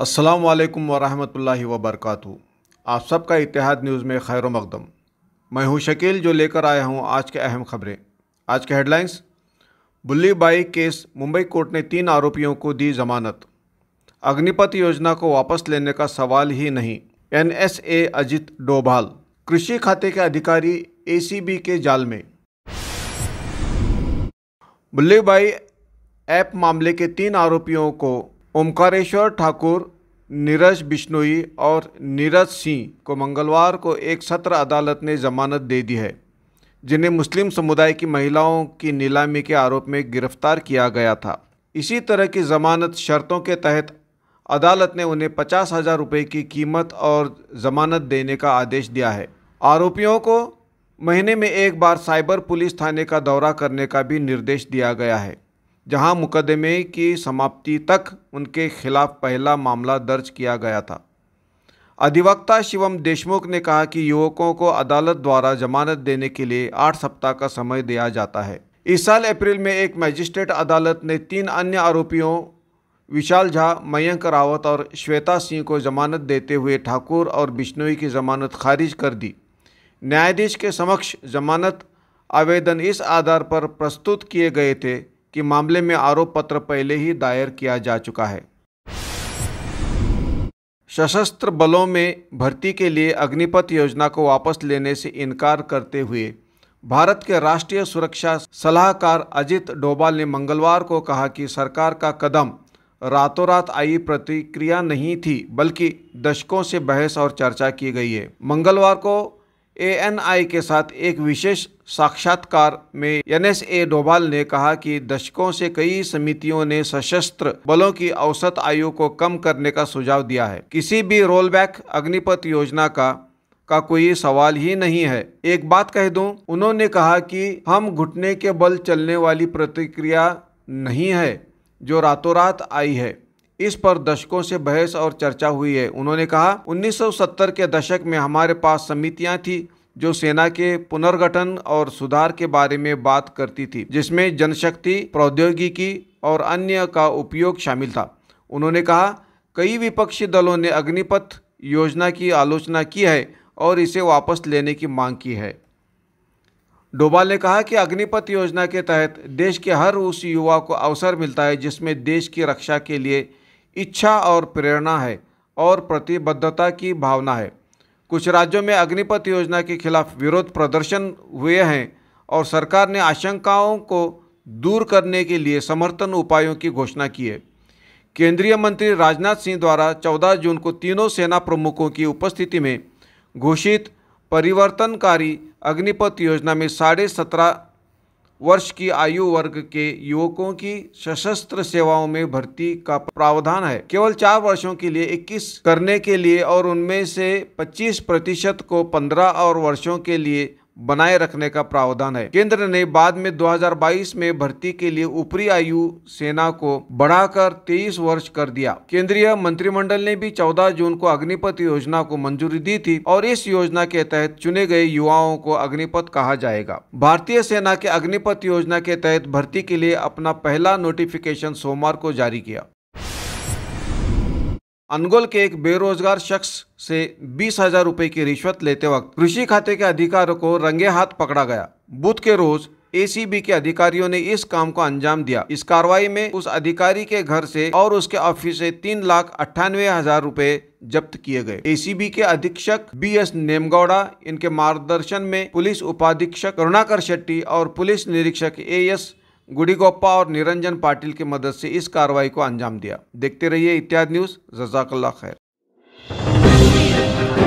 अस्सलाम वालेकुम वरहमतुल्लाहि वबरकू आप सबका इतिहाद न्यूज़ में खैर मकदम मैं हूं शकील जो लेकर आया हूं आज के अहम खबरें आज के headlines Bulli Bai case Mumbai court ने तीन आरोपियों को दी जमानत अग्निपथ योजना को वापस लेने का सवाल ही नहीं N S A Ajit Doval कृषि खाते के अधिकारी ए सी बी के जाल में बुल्ली बाई ऐप मामले के तीन आरोपियों को ओमकारेश्वर ठाकुर नीरज बिश्नोई और नीरज सिंह को मंगलवार को एक सत्र अदालत ने जमानत दे दी है जिन्हें मुस्लिम समुदाय की महिलाओं की नीलामी के आरोप में गिरफ्तार किया गया था इसी तरह की जमानत शर्तों के तहत अदालत ने उन्हें पचास हज़ार रुपये की कीमत और जमानत देने का आदेश दिया है आरोपियों को महीने में एक बार साइबर पुलिस थाने का दौरा करने का भी निर्देश दिया गया है जहां मुकदमे की समाप्ति तक उनके खिलाफ पहला मामला दर्ज किया गया था अधिवक्ता शिवम देशमुख ने कहा कि युवकों को अदालत द्वारा जमानत देने के लिए आठ सप्ताह का समय दिया जाता है इस साल अप्रैल में एक मजिस्ट्रेट अदालत ने तीन अन्य आरोपियों विशाल झा मयंक रावत और श्वेता सिंह को जमानत देते हुए ठाकुर और बिश्नोई की जमानत खारिज कर दी न्यायाधीश के समक्ष जमानत आवेदन इस आधार पर प्रस्तुत किए गए थे कि मामले में आरोप पत्र पहले ही दायर किया जा चुका है सशस्त्र बलों में भर्ती के लिए अग्निपथ योजना को वापस लेने से इनकार करते हुए भारत के राष्ट्रीय सुरक्षा सलाहकार अजित डोभाल ने मंगलवार को कहा कि सरकार का कदम रातों रात आई प्रतिक्रिया नहीं थी बल्कि दशकों से बहस और चर्चा की गई है मंगलवार को एएनआई के साथ एक विशेष साक्षात्कार में एस ए डोभाल ने कहा कि दशकों से कई समितियों ने सशस्त्र बलों की औसत आयु को कम करने का सुझाव दिया है किसी भी रोलबैक अग्निपथ योजना का का कोई सवाल ही नहीं है एक बात कह दूं उन्होंने कहा कि हम घुटने के बल चलने वाली प्रतिक्रिया नहीं है जो रातों रात आई है इस पर दशकों से बहस और चर्चा हुई है उन्होंने कहा 1970 के दशक में हमारे पास समितियां थी जो सेना के पुनर्गठन और सुधार के बारे में बात करती थी जिसमें जनशक्ति प्रौद्योगिकी और अन्य का उपयोग शामिल था उन्होंने कहा कई विपक्षी दलों ने अग्निपथ योजना की आलोचना की है और इसे वापस लेने की मांग की है डोभाल ने कहा कि अग्निपथ योजना के तहत देश के हर उस युवा को अवसर मिलता है जिसमें देश की रक्षा के लिए इच्छा और प्रेरणा है और प्रतिबद्धता की भावना है कुछ राज्यों में अग्निपथ योजना के खिलाफ विरोध प्रदर्शन हुए हैं और सरकार ने आशंकाओं को दूर करने के लिए समर्थन उपायों की घोषणा की है केंद्रीय मंत्री राजनाथ सिंह द्वारा 14 जून को तीनों सेना प्रमुखों की उपस्थिति में घोषित परिवर्तनकारी अग्निपथ योजना में साढ़े सत्रह वर्ष की आयु वर्ग के युवकों की सशस्त्र सेवाओं में भर्ती का प्रावधान है केवल चार वर्षों के लिए 21 करने के लिए और उनमें से 25 प्रतिशत को 15 और वर्षों के लिए बनाए रखने का प्रावधान है केंद्र ने बाद में 2022 में भर्ती के लिए ऊपरी आयु सेना को बढ़ाकर 23 वर्ष कर दिया केंद्रीय मंत्रिमंडल ने भी 14 जून को अग्निपथ योजना को मंजूरी दी थी और इस योजना के तहत चुने गए युवाओं को अग्निपथ कहा जाएगा भारतीय सेना के अग्निपथ योजना के तहत भर्ती के लिए अपना पहला नोटिफिकेशन सोमवार को जारी किया अनगोल के एक बेरोजगार शख्स से बीस हजार रूपए की रिश्वत लेते वक्त कृषि खाते के अधिकारियों को रंगे हाथ पकड़ा गया बुध के रोज एसीबी के अधिकारियों ने इस काम को अंजाम दिया इस कार्रवाई में उस अधिकारी के घर से और उसके ऑफिस से तीन लाख अट्ठानवे हजार रूपए जब्त किए गए एसीबी के अधीक्षक बी एस नेमगौड़ा इनके मार्गदर्शन में पुलिस उपाधीक्षक करुणाकर शेट्टी और पुलिस निरीक्षक ए एस गुडीगोप्पा और निरंजन पाटिल की मदद से इस कार्रवाई को अंजाम दिया देखते रहिए इत्यादि न्यूज़ जजाकल्ला खैर